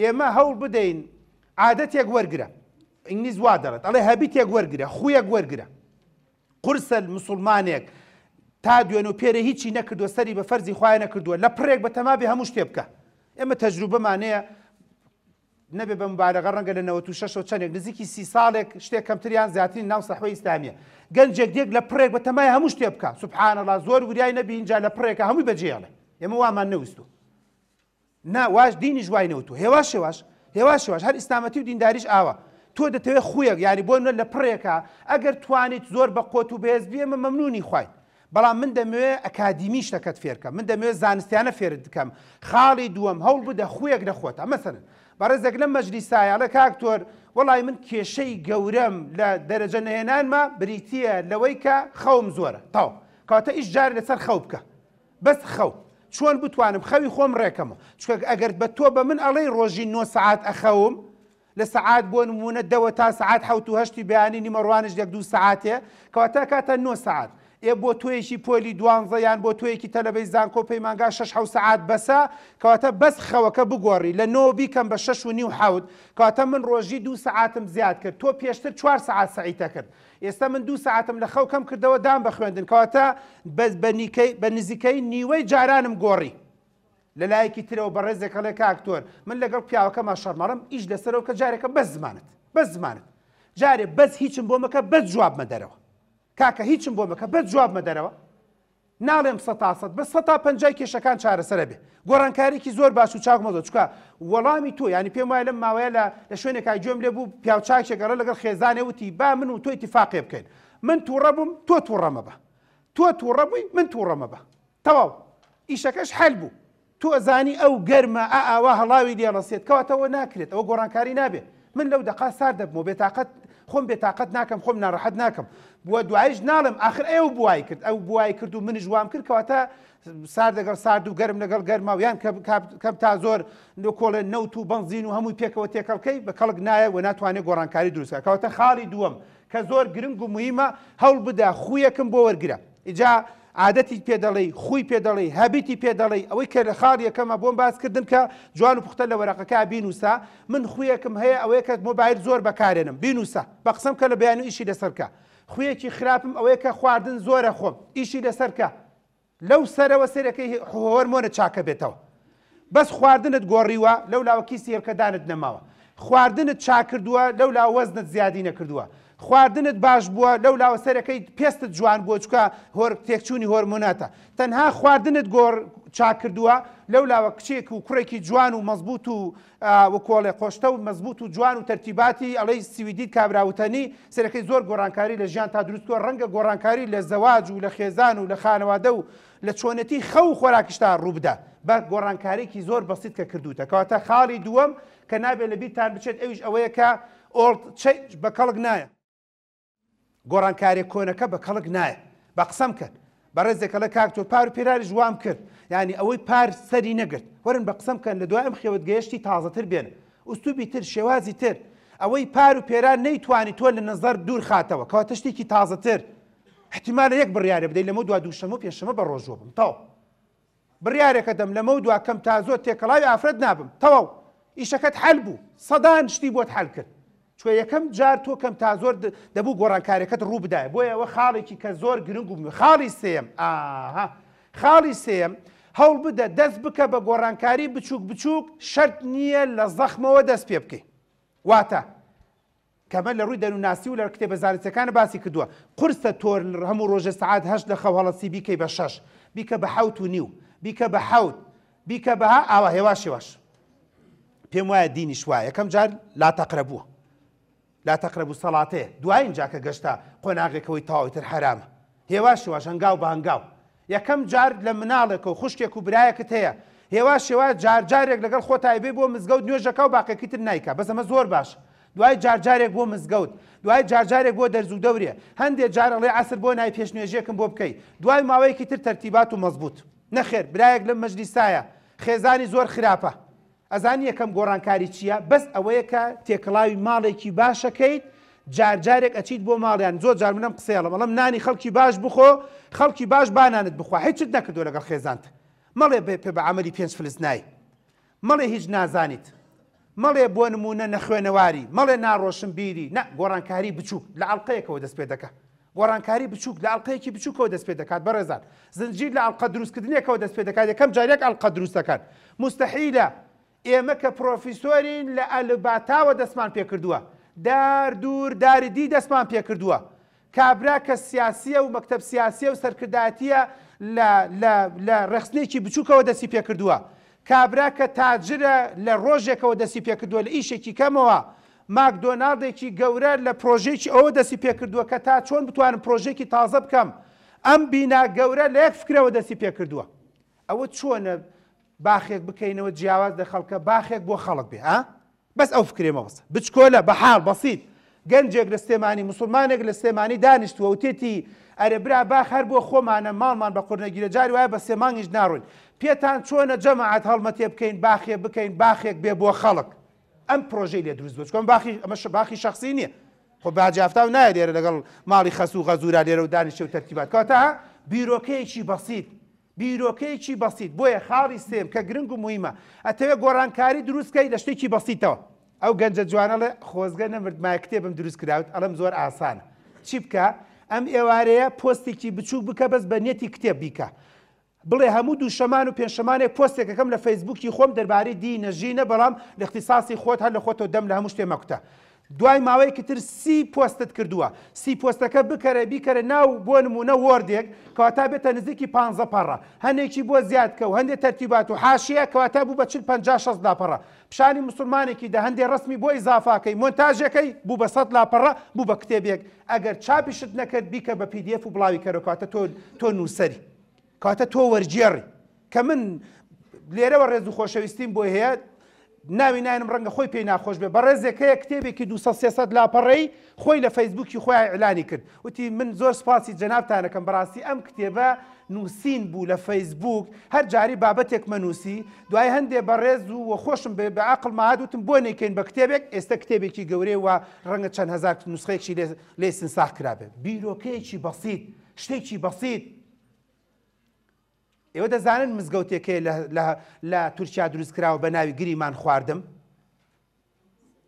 ئێمە هەوڵ بدەین عادەتێک وەرگرە ئینگلیز وا دەڵێت ئەڵێ هەبیتێک وەرگرە خویەک وەرگرە قرسە مسلمانێک تا دوێن و پێرە هیچی نەکردووە سەری بە فەرزی خوای نەکردووە لە پرێک بە تەمابی هەموو شتێ بکە ئێمە تەجروبەمانەیە نەبێ بە مبارەگە ڕەنگە لە 96 چەندێک نزیکی سی ساڵێک شتێک کەمتریان زیاترین ناو سەحوەی ئسلامیە گەنجێک دێک لە پرێک بە تەمای هەموو شتێ بکە سوبحانەڵا زۆر وریای نەبی اینجا لە پرێکە هەمووی بەجێڵێ ئێمە وامان نەویستو ناواش دینی جوای نەوت و هێواش شێواش هێواش شێواش هەر ئیسلامەتی و دینداریش ئاوە تۆ دەتەوێت خویەک یاری بۆ لە پرێکە ئەگەر توانیت زۆر بە قۆت و بێز بێمە مەمنونی خوای بەڵام من دەمەوێ ئەکادیمی شتەکەت فێرکەم من دەمەوێت زانستیانە فێرت بکەم خاڵی دووەم هەوڵ بدە خویەک دەخۆتە مەسەرن بەڕێزێک لەم مەجلیسایە لە کاکتۆر وەڵی من کێشەی گەورەم لە دەرەجە نهێنانمە بریتە لەوەی کە خەوم زۆرە تاو کاتە ئیش جار لەسەر خەو بکە بەس خەو چۆن بتوانم خەوی خۆم ڕێکەمە چکە ئەگەر بە تۆ بە من ئەڵی ڕۆژی 9 سعات ئەخەوم لە سعات بۆ نمونە دەوە تا سعات حوتهشتی بەیانی نیمەڕوانش یەک دو ساعتێ کەواتە کاتە 9 سعات. ئێ بۆ توێکی پۆلی دوانزەیان بۆ توێکی تەلەبەی زانکۆ پەیمانگا 6 سعات بەسە کەواتە بەس خەوەکە بگۆڕی لە نۆ بیکەم بە 6 و نی و حوت کەواتە من ڕۆژی دو سعاتم زیاد کرد تۆ پێشتر 4 سعات سعیتە کرد ئێستا من دو ساعتم لە خەوکەم کردەوە دام بە خوێندن کەواتە بە نزیکەی نیوەی جارانم گۆڕی لە لایەکی ترەوە بە ڕێزێکەڵێ کاکتۆر من لەگەڵ پیاوەکەمە شەرمەڕم ئیش دەسەرەوە کە جارێکە بە زمانت بە زمانت جارێ بەس هیچم بۆ مەکە بە جواب مە دەرەوە کاکە هیچم بۆ مەکە بە جواب مە دەرەوە ناڵێم سەتاسەد بە سە تا پنجای کێشەکان چارەسەرە بێ گۆڕانکارێکی زۆر باش و چاک مەزۆ چکە وەڵامی تۆ ینی پێم وایە لەم ماوەیە لە لە شوێنێکای گوێم لێ بوو پیاوچاکێکگەڕە لەگەڵ خێزانێ وتی با من و تۆی تفاقێ بکەین من تووڕە بووم تۆ تووڕەمە بە تۆ تووڕەبووی من تووڕەمە بە تەواو ئیشەکەش حل بوو تۆ زانی ئەو گەرمە ئاوا هەڵاوی دیێڕسێت کەواتەوە ناکرێت ئەوە گۆڕانکاری نابێت من لەو دقا سار دەبم و بێتاقەت خۆم بێتاقەت ناکەم خۆم ناڕەحەت ناکەم بووە دوایش ناڵم آخر ئێوە بوای کرد ئەو بوای کرد و منش وام کرد کەواتە سار دەگەڵ سارد و گەرم لەگەڵ گەرمماویان کەم تا زۆر لە کۆڵە نەوت و بنزین و هەمووی پێکەوە تێکەڵکەی بە کەڵک نایە و ناتوانێت گۆڕانکاری دروستکە کەواتە خاڵی دووەم کە زۆر گرنگ و مهمە هەوڵ بدا خویەکەم بۆ وەرگرە. ئجا عادەتی پێدەڵی خۆی پێدەڵی هەبیتی پێدەڵی ئەوەی کە لە خاڵ یەکەمە بۆم باسکردن کە جوان و پختە لە وەرەقەکە بینوسا من خویەکەم هەیە ئەوەیە کە مۆبایل زۆر بەکارێنم بینوسە بە قسم کە لە بەیان و ئیشی لەسەرکە خویەکی خراپم ئەوەیە کە خواردن زۆرە خۆم ئیشی لەسەرکە لەو سەرەوە سەرەکەی هۆرمۆنە چاکە بێتەوە بەس خواردنت گۆڕیوە لەو لاوەکی سیرکەدانت نەماوە خواردنت چاکردووە لەو لا وەزنت زیادی نەکردووە خواردنت باش بووە لەو لاوەسەرەکەی پێستت جوان بۆ چکە هۆر تێکچوونی هۆرمونەتە تەنها خواردنت گۆڕ چاکردووە لەو لاوە کچێک و کوڕێکی جوان و مەزبوط و وەکۆڵێ خۆشتە و مەزبوط و جوان و تەرتیباتی ئەڵەی سیویدیت کابراوتنی سەرەکەی زۆر گۆڕانکاری لە ژیان تا دروستکۆ ڕەنگە گۆڕانکاری لە زەواج و لە خێزان و لە خانەوادە و لە چۆنەتی خەو خۆراکشتا ڕووبدا بە گۆڕانکارێکی زۆر بەسیت کە کردوتەکەواتە خاڵی دووەم کە نابێت لە بیرتان بچێت ئەویش ئەوەیە کە ئۆڵ بە کەڵک نایە گۆڕانکاری کۆنەکە بە کەڵک نایە بە قسەم کرد بەڕێزێکە لە کاکتۆ پار و پیراری ژوام کرد ینی ئەوەی پار سەری نەگرت وەرن بە قسەم کەن لە دوایم خێوت گەیشتی تازەتر بێن ئوستوبی تر شێوازی تر ئەوەی پار و پێران نەیتوانی تۆ لە نظر دوور خاتەوە کەوا تشتێکی تازەتر احتیمالە یەک بڕیارە بدەیت لەمە دو دووشەمە و پێشەمە بە ڕۆژوە بم تاو بڕیارێکە دەم لەمە دو کەم تازۆ تێکەڵاوی ئافرەت نابم تەواو ئیشەکەت حل بوو سەدان شتی بۆت حل کرد چێ یەکەم جار تۆ کەم تا زۆر دەبوو گۆڕانکاریەکەت ڕوو بدایە بۆ ئەوە خاڵێکی کە زۆر گرنگ و خاڵی سێم ئاها خاڵی سێم هەوڵ بدە دەست بکە بە گۆڕانکاری بچووک بچووک شەرت نییە لە زەخمەوە دەست پێ بکەی واتە کەمە لە ڕووی دەنوناسی و لە کتێب بەزارەتەکان باسی کردووە قرسە تۆر هەموو ڕۆژە سعات هەشت لە خەوەڵەسی بیکەی بە شەش بیکە بە حوت و نیو بیکە بە حوت بیکە بەها ئاوا هێواشی واش پێم وایە دینی شوایە یەکەم جار لا تەقرەبووە لا تەقرب و سەڵاتێ دوایین جاکە گەشتا قۆناغێکەوەی تاویتر حرامە هێواشیوە هەنگاو بەهنگاو یەکەم جار لە مناڵێکەوە خوشکێک و برایەکت هەیە هێوا شێوا جارجارێک لەگەڵ خۆتایبێ بۆ مزگەوت نوێژەکە و باقیەکەتر نیکە بەس ئەمە زۆر باش دوای جارجارێک بۆ مزگەوت دوای جارجارێک بۆ دەرزوو دەورێ هەندێک جارەڵێ ئاسر بۆ نای پێشنێژێکم بۆ بکەیت دوای ماوەیەکی تر تەرتیبات و مەزبوط نەخێر برایەک لە مەجلیسایە خێزانی زۆر خراپە ئەزان یەکەم گۆڕانکاری چییە بەس ئەوەیە کە تێکلاوی ماڵێکی باشەکەیت جارجارێک ئەچیت بۆ ماڵیان زۆر جار منم قسەڵە بەڵم نانی خەڵکی باش بخۆ خەڵکی باش بانانت بخوا هیچت نەکردو لەگەڵ خێزانت مەڵێ بێ پێ بە عملی پێنج فلس نای مەڵێ هیچ نازانیت مەڵێ بۆ نمونە نەخوێنەواری مەڵێ ناڕۆشن بیری نە گۆڕانکاری بچوو لە ئەڵلقەیەکەوە دەست پێ دەکە گۆڕانکاری بچووک لە ئەڵلقەیەکی بچووکەوە دەست پێ دەکات بەڕێزان زنجیر لە ئەڵلقە دروستکردنیەکەەوە دەست پێ دەکات یەکەم جارێک ئەڵلقە دروست دەکات مستحیلە ئێمە کە پرۆفیسۆرین لە ئەلباتاوە دەستمان پێکردووە دار دوور داردی دەستمان پێکردووە کابرا کە سیاسیە و مەکتب سیاسیە و سەرکرداتیە لە ڕخستنێکی بچووکەوە دەستی پێکردووە کابرا کە تاجرە لە ڕۆژێکەوە دەستی پێکردووە لە ئیشێکی کەمەوە ماکدۆناردێکی گەورە لە پرۆژێکی ئەوە دەستی پێکردووە کە تا چۆن بتوانم پرۆژێکی تازە بکەم ئەم بینا گەورە لە یەک فکرەوە دەستی پێکردووە ئەوە چۆنە باخێک بکەینەوە جیاواز لە خەڵکە باخێک بۆ خەڵک بێ ئا بەس ئەو فکرێمە بەس بچکۆلە بەحاڵ بەسییت گەنجێک لە سێمانی مسلمانێک لە سێمانی دانیشتوە و تێتی ئەرەبرا باخ هەر بۆ خۆمانە ماڵمان بە قورنەگیرە جاری وایە بە سێمانگیش ناڕوین پێتان چۆنە جەماعات هەڵمەتێ بکەین باخێ بکەین باخێک بێ بۆ خەڵک ئەم پرۆژەی لێ دروست بچکۆم باخی ئەمەش باخی شخصی نییە خۆ باجیافتا و نایە لێرە لەگەڵ ماڵی خەسو غەزورا لێرە و دانیشتە و تەرتیبات کاتە بیرۆکەیەکی بەسییت بیرۆکەیەکی بەسییت بۆیە خاڵی سێم کە گرنگ و مویمە ئەتەوێ گۆڕانکاری دروستکەی لە شتێکی بەسییتەوە ئەو گەنجە جوانە لە خۆزگە نەمردمای کتێبم دروست کراوت ئەلم زۆر ئاسانە چی بکە ئەم ئێوارەیە پۆستێکی بچوو بکە بەس بە نێتی کتێب بیکە. بڵێ هەموو دوو شەمان و پێشەمانێک پۆستێکەکەم لە فەیسبوکی خۆم دەربارەی دی نەژینە بەڵام لە اختصاسی خۆت هەر لە خۆتەوە دەم لە هەموو شتێمەکوتە. دوای ماوەیەکی تر سی پۆستت کردووە سی پۆستەکە بکەرە بیکەرە ناو بۆ نمونە وردێک کەواتا بێتە نزیکی پ پەڕە هەندێکی بۆ زیادکە و هەندێک تەرتیبات و حاشەیە کەواتا بوو بە 56 لاپەڕە پیشانی مسلمانێکی دە هەندێک ڕستمی بۆ ئیزافاکەی مۆنتاژەکەی بوو بە سە لاپەڕە بوو بە کتێبێک ئەگەر چاپیشت نەکرد بیکە بە پیدF و بڵاوی کەرەکاتە تۆ تۆ نووسری کاتە تۆ وەرجێڕی کە من لێرەوە ڕێز و خۆشەویستیم بۆ هەیە ناوی ناینم ڕەنگە خۆی پێی ناخۆش بێ بەڕێزێکەیە کتێبێکی 200 لاپەڕی خۆی لە فەیسبوکی خۆیان ئەلانی کرد وتی من زۆر سپاسی جەنابتانەکەم بەڕاستی ئەم کتێبە نووسین بوو لە فەیسبوک هەر جاری بابەتێک مەنووسی دوای هەندێ بەڕێز و وەخۆشم بێ بە عقل مادوتم بۆ نێکەین بە کتێبێک ئێستا کتێبێکی گەورەی و ڕەنگە چەند هزار نوسخێکی لێسن ساخ کرابێ بیرۆکەیەکی بەسییت شتێکی بەسییت ئێوە دەزانن مزگەوتێکەیە لە تورکیا دروستکراوە بە ناوی گریمان خواردم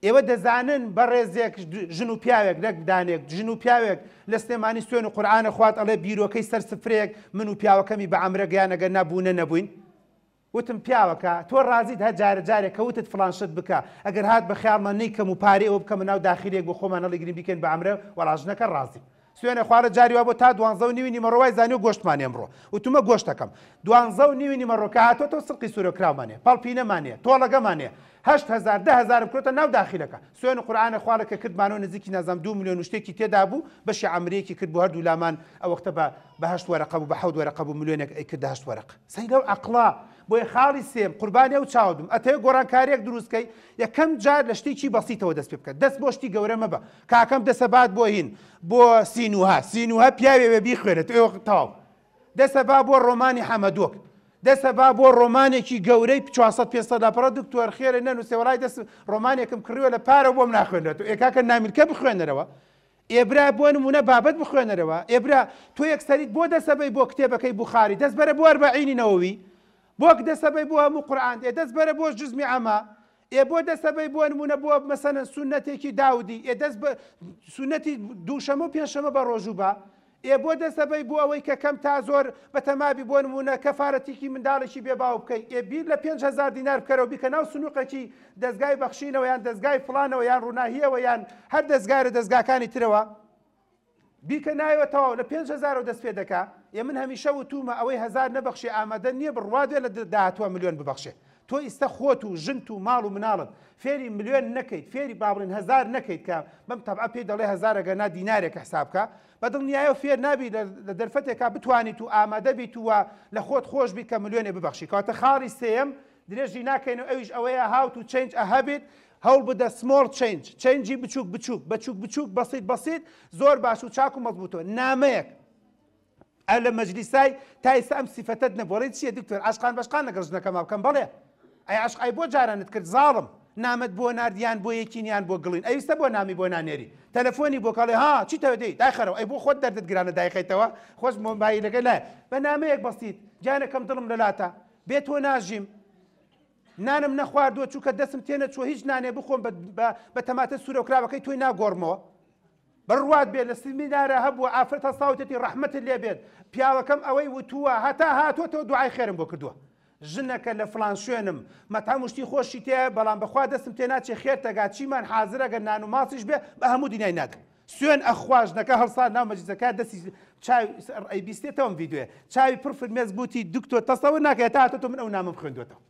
ئێوە دەزانن بە ڕێزێک ژن و پیاوێک لەک دانێک ژن و پیاوێک لە سلێمانی سوێن و قورآانە خوات ئەڵێ بیرۆکەی سەر سفرێک من و پیاوەکەمی بە ئەمرە گیانەگە نەبوونە نەبووین وتم پیاوەکە تۆ ڕازیت هە جارە جارێک کەوتت فلانشت بکە ئەگەر هات بە خیاڵمە نیکەم و پارێ ئەو بکەم ناو داخلێک بۆ خۆمانەڵی گرین بکەن بە ئەمرە وەڵاژنەکە ڕازی. سوێنە خوارە جاریوە بۆ تا دوانزە و نیوی نیمەڕۆوای زانانی و گۆشتمان ئەمڕۆ وتمە گۆشتەکەم دوانزە و نیوی نیمەڕۆکە هاتۆ سقی سوورۆکراوانێ پاڵپینەمانێ تۆڵەگەمانێ هزار دههزار کرۆتە ناو داخلەکە سوێن قورآانە خوارەکە کردمانەوە نزیکی نازام دو میلیۆن شتێکی تێدا بوو بەشی ئەمریکی کرد بۆ هەردوو لامان ئەوەختە بەهشت وەرەقە بوو بە حەوت وەرەقە بوو میلیۆنێک ئەیکرد داهشت وەرەق سەنگە و ئەقلا بۆی خاڵی سێم قوربانی ئەو چاودم ئەتەیە گۆڕانکاریەک دروستکەی یەکەم جار لە شتێکی بەسییتەوە دەست پێ بکە دەست بۆ شتی گەورە مەبە کاکەم دەسەبات بۆ هین بۆ سینوها سینوها پیاوێ بی خوێنێت ئێوە تاو دەسەبا بۆ ڕۆمانی حەمەدۆک دەسەبا بۆ ڕۆمانێکی گەورەی 500پڕە دکتۆر خێرە نەن و سێوەڵای دەست ڕۆمانێکم کڕوە لە پارە بۆم ناخوێنێت و ئێکاکە نامیلکە بخوێنەرەوە ئێبرا بۆ نمونە بابەت بخوێنەرەوە ئێبرا تۆ یەکسەریت بۆ دەسەبەی بۆ کتێبەکەی بخاری دەست بەرە بوار بە عینی نەوەوی بۆک دەسەبەی بۆ هەموو قورآان ئێ دەست بەرە بۆ جزمی ئەمە ئێ بۆ دەسەبەی بۆ نمونە بۆ مەسەنە سونەتێکی داودی ئێ دەست بە سونەتی دووشەمە و پێشەمە بە ڕۆژوبە ئێ بۆ دەسەبەی بۆ ئەوەی کە کەم تا زۆر بەتەمابی بۆ نمونە کەفاەتێکی منداڵێکی بێباو بکەیت ئێ بیر لە 500 دینار بکەرەوە بیکە ناو سنووقێکی دەستگای بەخشینەوە یان دەستگای فلانەوە یان ڕووناهیەوە یان هەر دەستگارە دەستگاکانی ترەوە بیکە نایەوە تەواو لە 500 دەست پێ دەکات ی من هەمیشە و تومە ئەوەی هزار نەبەخشی ئامادە نییە بڕوادێ لە داهاتوە میلیۆن ببەخشێ تۆ ئیستا خۆت و ژنت و ماڵ و مناڵت فێری میلیۆن نەکەیت فێری بابرین هزار نەکەیت کە بەم تەبع پێی دەڵێ هزارەگە نا دیینارێکە حسابکە بەدڵ نیایە فێر نبی لە دەرفەتێکا بتوانیت و ئامادە بیت وە لە خۆت خۆش بیت کە میلیۆنێ ببەخشی کاتە خاڵی سێم درێژی ناکەین و ئەویش ئەوەیە هاوت و چنج ئەهبێت هەڵ بدە سمۆڵ چنج چنجی بچووک بچووک بچووک بچووک بەسییت بەسییت زۆر باش و چاک و مەزبووتەوە نامەیەک ئە لە مەجلیسای تا ئێستا ئەم سیفەتت نەبڕێت چیە دکتۆر عشقان بەشقان نەگەژنەکەم بکەم بڵێ ئەی عشقای بۆ جارانت کرد زاڵم نامەت بۆ نردیان بۆ یەکینیان بۆ گڵین ئەویستە بۆ نامی بۆ نانێری تەلەفۆنی بۆ کاڵێ ها چی تەوەدەی داخەرەوە ئەی بۆ خۆت دەردت گرانە دایخیتەوە خۆش مۆبایلەکە لای بە نامەیەک بەستیت جانەکەم دڵم لەلاتە بێت تۆ ناژیم نانم نەخواردووە چووکە دەستم تێنە چوە هیچ نانێ بخۆم بە تەماتە سوورەکراوەکەی توی ناگۆڕمەوە بڕوات بێت لە سمینارە هەبوو ئافرەت تا ساوتێتی ڕحمەتی لێبێت پیاوەکەم ئەوەی وتووە هەتا هاتووەەوە دوعای خێرم بۆ کردووە ژنەکە لە فلان شوێنم مەتا مشتی خۆشی تێ بەڵام بەخوا دەستم تێ ناچێ خێر تەگا چیمان حازرەگە نان و ماسیش بێ بە هەموو دینای ناکەم سوێن ئەخواژنەکە هەڵسا ناومەجزەکە دەستی ئەیبیستێتەوەم یددیوێ چاوی پرفر مێز بوتی دکتۆ تەسەوە ناکە تا تۆ من ئەو نامم خوێندوێتەوە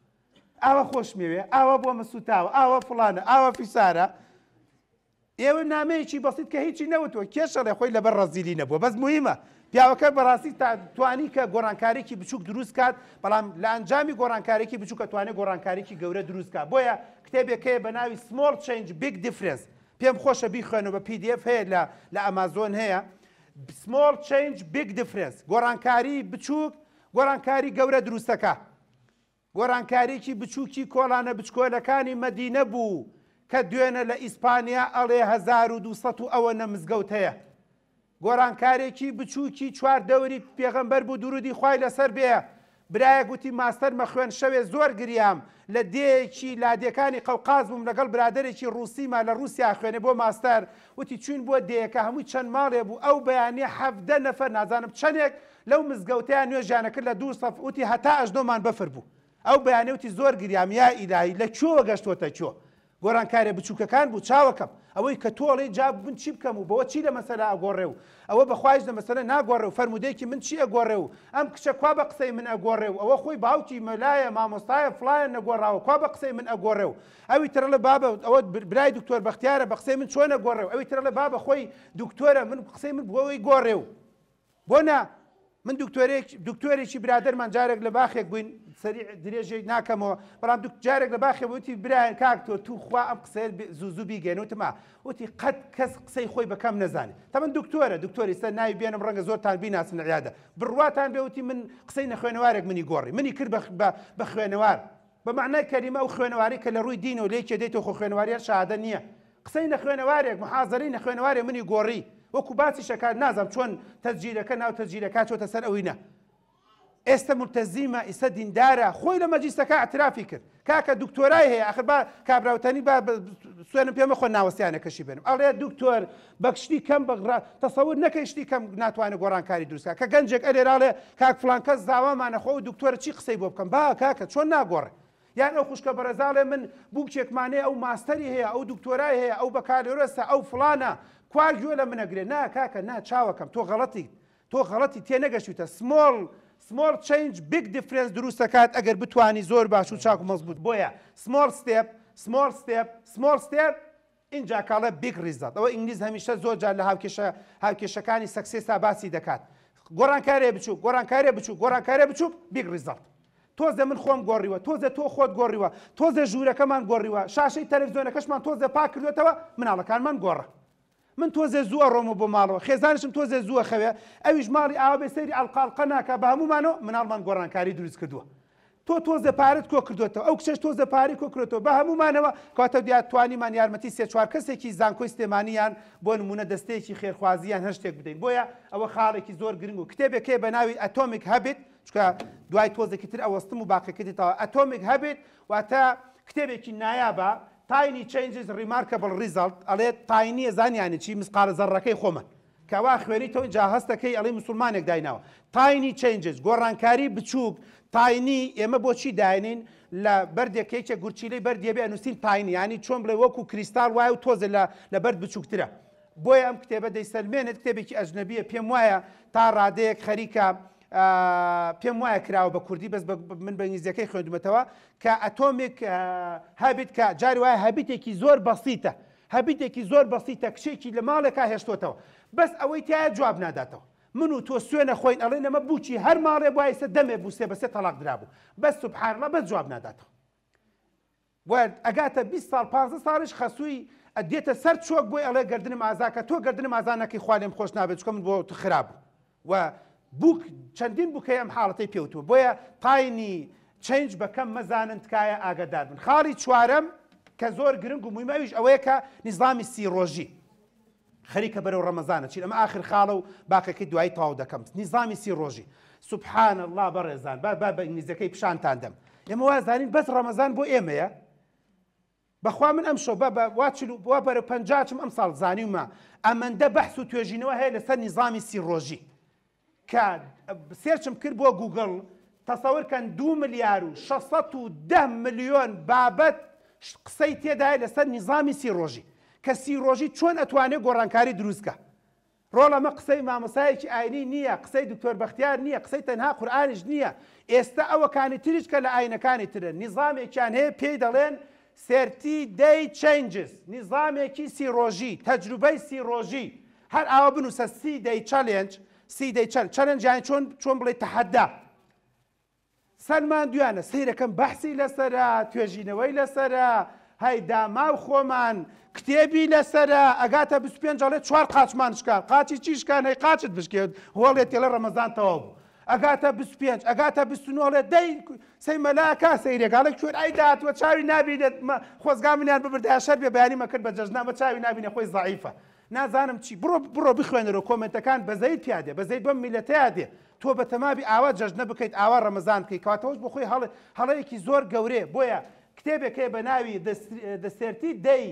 ئاوە خۆش میوێ ئاوە بۆ مەسوتاوە ئاوە فلانە ئاوە فیسارە ئێوە نامەیەکی بەسیت کە هیچی نەوتوە کێشەڵێ خۆی لەبەر ڕزیلی نەبووە بەس مویمە پیاوەکە بەڕاستی توانی کە گۆرانکارێکی بچووک دروست کات بەڵام لە ئەنجامی گۆرانکارێکی بچووکە توانێت گۆرانکارێکی گەورە دروستکە بۆیە کتێبێکەیە بە ناوی سمۆل چنج بیگ دیفرنس پێم خۆشە بیخوێنەوە بە پDF هەیە لە لە ئەمازۆن هەیە سمۆل چنج بیگ دیفرنس گۆرانکاری بچووک گۆرانکاری گەورە دروستەکە گۆرانکارێکی بچووکی کۆلانە بچکۆلەکانی مەدینە بوو. کە دوێنە لە ئیسپانیا ئەڵێ 1200 ئەوە نەمزگەوت هەیە گۆرانکارێکی بچووکی چوار دەوری پێغمبەر بوو درودی خی لەسەر بێ برایە گوتی ماستەر مەخوێن شەوێ زۆر گریام لە دێکی لادیەکانی قەوقاز بووم لەگەڵ برادێکی رووسیما لە رووسیا خوێنێ بۆ ماستەر وتی چوین بووە دەیەکە هەموو چەند ماڵێ بوو ئەو بەیانێ هەفتە نەفەر نازانم چەندێک لەو مزگەوتیان نوێژیانەکرد لە دوو سەف وتی هەتا ئەشدۆمان بەفر بوو ئەو بەیانێوتی زۆر گریام یا ئیدایی لە چۆوە گەشتوتە چۆ گۆران کارێ بچووکەکان بوو چاوەکەم ئەوەی کە تۆڵی جاب بن چی بکەم و بەوە چی لە مەسەلا ئەگۆڕێ و ئەوە بەخوایش لە مەسەرە ناگۆڕێ و فەرمودەیەکی من چی ئەگۆڕێ و ئەم کچە کوا بە قسەی من ئەگۆڕێ و ئەوە خۆی باوکی مەلایە مامۆستایە فلایەن نەگۆڕاوە کوا بە قسەی من ئەگۆڕێ و ئەوی ترە لە بابە ئەوە برای دکتۆر بەختیارە بە قسەی من چۆن ئەگۆڕێ و ئەوی ترە لە بابە خۆی دکتۆرە من قسەی من بۆەوەی گۆڕێ و بۆنا من دکتۆرێکی برادەرمان جارێک لە باخێک بووین سەری درێژەی ناکەمەوە بەڵام جارێک لە باخێ وتی برایان کاک تۆ تو خوا ئەم قسەر زوزوبی گەێنوتما وتی قەت کەس قسەی خۆی بەکەم نەزانێت تا من دکتۆرە دکتۆری سەر ناوی بێنم ڕەنگە زۆرتان بیناسم لەعیادە بڕواتان بێوتی من قسەی نەخوێنەوارێک منی گۆڕی منی کرد بە خوێنەوار بەمعنای کەریمە و خوێنەواری کە لە ڕووی دین و لێکێ دێتەوە خۆ خوێنەواریە شادە نییە قسەی نەخوێنەوارێک محازەری نەخوێنەوارێ منی گۆڕی وەکو باسی شەکار نازام چۆن تەجیرەکە ناو تەجیرەکە چۆتە سەر ئەوینە ئێستا متەزیمە ئیسە دیندارە خۆی لە مەجیستەکە ئەترافی کرد کاکە دکتۆرای هەیە ئەخر با کابراوتانی با سوێنم پێمە خۆ ناوەستیانە کەشی بێنم ئەڵێ دکتۆر بەکشتی کەم بەغرا تەسەور نەکەیشتی کەم ناتوانێت گۆڕانکاری دروستکە کە گەنجێک ئەلێراڵێ کاک فلانکەس داوامانەخۆ و دکتۆر چی قسەی بۆ بکەم با کاکە چۆن ناگۆڕێت یان ئەو خوشکە بەرەزاڵێ من بووکێکمانەیە ئەو ماستری هەیە ئەو دکتۆرای هەیە ئەو بەکارۆرەستە ئەو فلانە کوار گوێ لە منەگرێ نا کاکە نا چاوەکەم تۆ غەڵەتی تۆ غەڵەتی تێنەگەشتوتە سمۆڵ سمۆل چنج بیگ دیفرنس دروست دەکات ئەگەر بتانی زۆر باش و چاک و مەزبوط بۆیە سمۆل ستێپ سمۆل ستێپ سمۆل ستێپ اینجا کاڵە بیگ ریزات ئەوە ئینگلیز هەمیشە زۆر جار لە هاوکێشە هاوکێشەکانی سەکسێستا باسی دەکات گۆڕانکارێ بچوو گۆڕانکارێ بچوو گۆڕانکارێ بچوو بیگ ریزات تۆزە من خۆم گۆڕیوە تۆزە تۆ خۆت گۆڕیوە تۆزە ژوورەکەمان گۆڕیوە شاشەی تەلەڤزیۆنەکەشمان تۆزە پا کردوێتەوە مناڵەکانمان گۆڕە من تۆزە زووە ڕۆمە بۆ ماڵەوە خێزانشم تۆزە زووە خەوێ ئەویش ماڵی ئاوا بێ سەیری ئەلقالقە ناکە بە هەمومانەوە مناڵمان گۆڕانکاری دروست کردووە تۆ تۆزە پارت کۆ کردوێتەوە ئەو کشش تۆزە پاری کۆ کردێتەوە بە هەمومانەوە کاتە دیاتوانیمان یارمەتی سێ چوار کەسێکی زانکۆی سلێمانیان بۆ نمونە دەستەیەکی خێرخوازیان هەشتێک بدەین بۆیە ئەوە خاڵێکی زۆر گرنگ و کتێبێکێ بە ناوی ئەتۆمیک هەبێت چکە دوای تۆزێکی تر ئەوەستم و باقیەکەیتەوە ئەتۆمیک هەبێت واتە کتێبێکی نایابە تاینی چنجز ریمارکە بڵ ریزڵت ئەڵێ تاینی زانیانی چی مسقالە زەڕەکەی خۆمە کەوا خوێنی تۆ جا هەستەکەی ئەڵی مسلمانێک دایناوە تاینی چنجز گۆڕانکاری بچووک تاینی ئێمە بۆچی داینین لە بەردێکێکە گورچیلەی بەردێبێ ئەنووسین تاینی ینی چۆن بڵێ وەکو کریستال وای و تۆزە لە بەرد بچووکترە بۆیە ئەم کتێبە دەیسەلمێنێت کتێبێکی ئەجنبیە پێم وایە تا ڕادەیەک خەریکە پێم وایە کراوە بە کوردی بەس من بەنگلیزیەکەی خوێندمەتەوە کە ئەتۆمێک هەبیت کە جاری وایە هەبیتێکی زۆر بەسیتە. هەبیتێکی زۆر بەسیتە کشێکی لە ماڵێکا هێشتوتەوە بەس ئەوەی تایە جواب ناداتەوە من و تۆ سوێنە خۆین ئەڵێ نەمە بچی هەر ماڵێ وایسە دەمێ بوسێ بەسێ تەلاق درابوو بەس سوبحارمە بە جواب ناداتەوە ئەگاتە 20 سال 15 ساڵش خەسووی دێتە سەر چۆک بۆی ئەڵێ گردنم ئازاکە تۆ گردنم ئازانەکەی خوالێم خۆش نابێت چکە من بۆ خراب و بووک چەندین بکەی ئەم حاڵەتی پێوتوە بۆیە تاینی چنج بەکەم مەزانن تکایە ئاگدار بن خاڵی چوارم کە زۆر گرنگ و مویمەویش ئەوەیە کە نیزڵامی سیڕۆژی خەریکە بەرەو ڕەمەزانە چین ئەمە آخر خاڵە و باکەکەی دوای تاو دەکەم نیزامی سی ڕۆژی سوبحان الله بەڕێزان با با بە ئینگلیزەکەی پیشانتان دەم ئێمە وازانین بەس ڕەمەزان بۆ ئێمەیە بەخوا من ئەم شۆ واچل بووە بەرە پنجچم ئەم ساڵ زانیمە ئەمەندە بەحس و توێژینەوە هەیە لەسەر نیزامی سی ڕۆژی کە سێرچم کرد بۆ گوگل تەسەورکەن دو ملیار و 610 میلیۆن بابەت قسەی تێدای لەسەر نیزامی سی ڕۆژی کە سیڕۆژی چۆن ئەتوانێت گۆڕانکاری دروستکە ڕۆڵەمە قسەی مامۆسایەکی ئاینی نییە قسەی دکتۆر بەختیار نییە قسەی تەنها قورآانیش نییە ئێستا ئەوەکانی تریش کە لە ئاینەکانی ترن نیظامێکیان هەیە پێی دەڵێن سرتی دەی چنجز نیظامێکی سیڕۆژی تەجروبەی سیڕۆژی هەر ئاوە بنووسە سی دەی چەلێنج سی دەی چەند چەلنجیان چۆن چۆن بڵێ تەحەدا سەرمان دویانە سیرەکەم بەحسی لەسرە توێژینەوەی لەسرە هەیدا ماو خۆمان کتێبی لەسرە ئەگاتە پێنجڵێ چوار قاچمانشکار قاچی چیشکان هەی قاچت بشکێت هۆڵێ تێلە ڕەمەزانتەوە بوو. ئەگاتە پێنج ئەگاتە بنۆڵێ دەی سی مەلاکە سەیرێکالە کوێر ئای داهاتوە چاوی نبینێت خۆزگا منیان ببرداشەر بێ بەیانی مەکرد بە جەژنا بە چاوی نبینە خۆی زعیفە. نازانم چی بڕۆ بڕۆ بخوێنەوە کۆمنتەکان بەزەیت پیادێ بەزەی بەم میلەتیادێ تۆ بە تەمابی ئاوا جەژنە بکەیت ئاوا ڕەمەزان بکەیت کاتەوەش بخۆی هەڵێ هەڵەیەکی زۆر گەورێ بۆیە کتێبێکێ بە ناوی دەسێتی دەی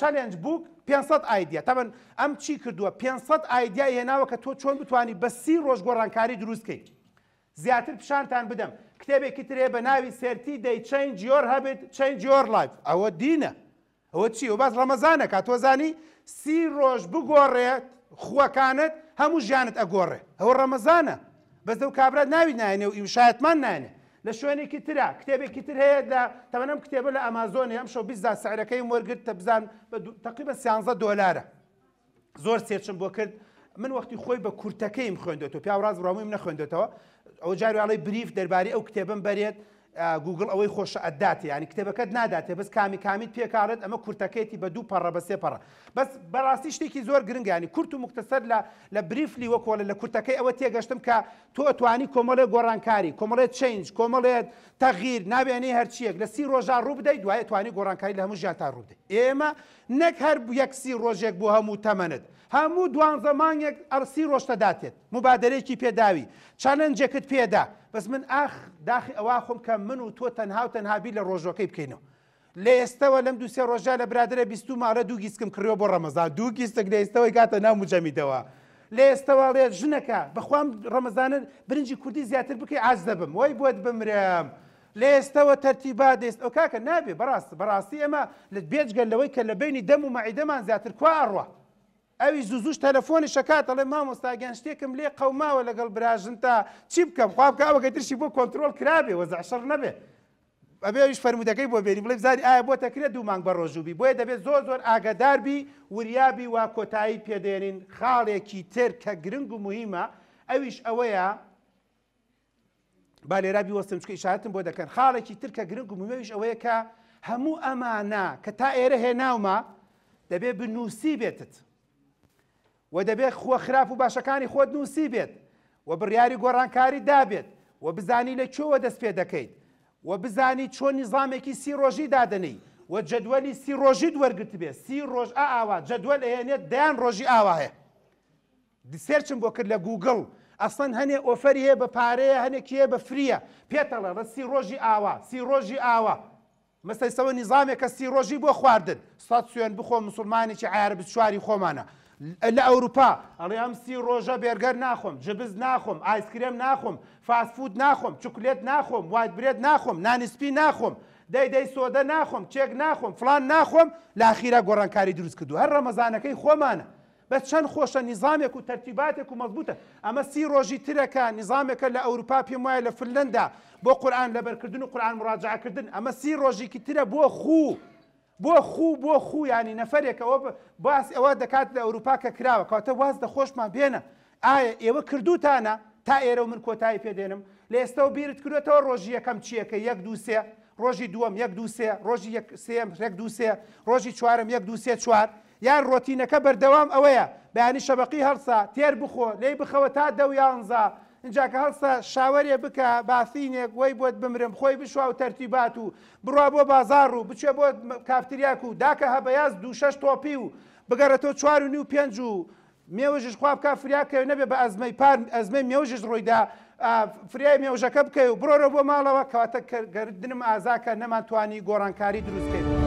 چالنج بووک 500 ئایدیا تەمەن ئەم چی کردووە 500 ئایدیا هێناوە کە تۆ چۆن بتانی بە سی ڕۆژ گۆڕانکاری دروستکەیت زیاتر پیشانتان بدەم کتێبێکی ترێ بە ناوی سێتی دەی چین جۆر هەبێت چین جۆر لایف ئەوە دینە ئەوە چی و باز ڕەمەزانە کا تۆزانی سی ڕۆژ بگۆڕێت خوەکانت هەموو ژیانت ئەگۆڕێ ئەوە ڕەمەزانە بەس دەو کابرا ناوی نایێنێ و ئیوشایەتمان نانێ لە شوێنێکی ترا کتێبێکی تر هەیە لە تەمەم کتێبە لە ئەمازۆنی ئەم شو بیزدا سعرەکەی وەرگرت تە بزان تقریبە سیانزە دۆلارە زۆر سێچم بۆ کرد من وەختی خۆی بە کورتەکەیم خوێندێت و پیاڕاز ڕامیم نەخوێندێتەوە ئەو جاریڵی بریف دەرباری ئەو کتێبم بەرێت گوگل ئەوەی خۆشە ئەداتێ ینی کتێبەکەت ناداتێ بەس کامی کامیت پێکارت ئەمە کورتەکەیتی بە دوو پەڕە بە سێپەڕە بەس بەڕاستی شتێکی زۆر گرنگانی کورت و مختەسەر لە لە بریفلی وەکۆلە لە کورتەکەی ئەوە تێگەشتم کە تۆ ئەتوانی کۆمەڵێ گۆڕانکاری کۆمەڵێت چنج کۆمەڵێت تەغیر نابێنی هەرچیەک لە سی ڕۆژ ڕووبدەی دوایە توانی گۆڕانکاری لە هەموو ژیان تا ڕوودەی ئێمە نەک هەر یەکسی ڕۆژێک بۆ هەموو تەمەنت. هەموو دوان زەمانێک ئەرسی ڕۆشتە داتێت مبادرێکی پێداوی چالنجێکت پێدا بەس من ئاخ داخی ئەوا خۆم کە من و تۆ تەنها تەنهابی لە ڕۆژەکەی بکەینەوە لە ئێستەوە لەم دووسێ ڕۆژە لە برادرە بیست و مارە دوو گیسکم کڕێ بۆ ڕەمەزان دوو گیستێک لە ئێستەوەی گاتە ناو مجەمیدەوە لە ئێستەواڵێ ژنەکە بەخوام ڕەمەزانن برنجی کوردی زیاتر بکەی ئاز دەبم وای بۆت بمرم. لە ئێستەوە تەرتیبا دەست ئەو کاکە نابێ بەڕاست بەڕاستی ئەمە لە بێجگەلەوەی کە لە بینی دەم و مەعیدەمان زیاتر کوڕە ئەوی زوزوش تەلەفۆنی شکاتەڵێ مامۆستاگەن شتێکم لێ قەوماوە لەگەڵ براژن تا چی بکەم خوابکەوەکە ترشی بۆ کۆنتترۆل کرابێ وەزعشر نەبێ. ئەبێویش فرەرمودەکەی بۆ بێنی بڵێ زاری ئایا بۆ تەکرێت دوو مانگ بە ڕۆژوبی بۆیە دەبێت زۆر زۆر ئاگاداربی وریابی وا کۆتایی پێدێنین خاڵێکی تر کە گرنگ و مهمە ئەویش ئەوەیە با لێرابی وەستم چکە ئشارەتم بۆ دەکەن خاڵێکی تر کە گرنگ و مهمەویش ئەوەیە کە هەموو ئەمانە کە تا ئێرە هێناومە دەبێت بنووسی بێتت و دەبێت خۆ خراپ و باشەکانی خۆت نووسی بێت و بڕیاری گۆڕانکاری دابێت و بزانی لە کوێوە دەست پێ دەکەیت و بزانی چۆن نیزامێکی سی ڕۆژی دادنی و جدوەلی سی ڕۆژی وەرگرت بێ سی ڕۆژ ئاوا جدوەل ئەهێنێت دەیان ڕۆژی ئاواهەیە دیسێرچم بۆ کرد لە گوگڵ ئەسن هەنێ ئۆفەری هەیە بە پارەیە هەنێکیە بە فریە پێتەڵە بە سی ڕۆژی ئاوا سی ڕۆژی ئاوا مەسەسەوە نیزامێک کە سی ڕۆژی بۆ خواردن ستا سوێن بخۆ مسلمانێکی عیار بچواری خۆمانە لە ئەوروپا ئەڵێ ئەم سی ڕۆژە بێرگەر ناخۆم جبز ناخۆم ئایسکرێم ناخۆم فاسفود ناخۆم چوکلێت ناخۆم وایت برێت ناخۆم نانیسپی ناخۆم دەیدەی سۆدە ناخۆم چێک ناخۆم فلان ناخۆم لاخیرە گۆڕانکاری دروست کردو هەر ڕەمەزانەکەی خۆمانە بە چەند خۆشە نظامێک و تەرتیباتێک و مەزبوطە ئەمە سی ڕۆژی ترەکە نظامێکە لە ئەوروپا پێم وایە لە فلندا بۆ قورآان لەبەرکردن و قورآان مراجعکردن ئەمە سی ڕۆژێکی ترە بۆ خوو. بۆ خوو بۆ خوو ینی نەفرێکەوە باس ئەوە دەکات لە ئەوروپا کە کراوە کاتە واز دەخۆشمان بێنە ئایا ئێوە کردوتانە تا ئێرە و من کۆتایی پێدێنم لە ئێستا و بیرت کردێتەوە ڕۆژی یەکەم چیەکە یەک دووسێ ڕۆژی دووەم یەک دووسێ ڕۆژی سێم ڕێک دووسێ ڕۆژی چوارم یەک دووسێ چوار یان ڕۆتینەکە بەردەوام ئەوەیە بەیانی شەبقی هەرسا تێر بخۆ لی بخەوە تا دە و یانزە اینجا کە هەڵستا شاوەرێ بکە باسیینێک وی بۆت بمرم خۆی بشوا و تەرتیبات و بڕوا بۆ بازار و بچێ بۆ کافتریاک و داکە هەبەاز دو شش تۆپی و بگەڕێتەوە چوار و نی و پێنج و مێوژش خواب کا فریاکە نەبێ بە ئەزمەی پار ئەزمەی مێوژش ڕۆیدا فریای مێوژەکە بکەی و بڕۆرە بۆ ماڵەوە کەواتە گردنم ئازاکە نەمانتوانی گۆڕانکاری دروستکەیت.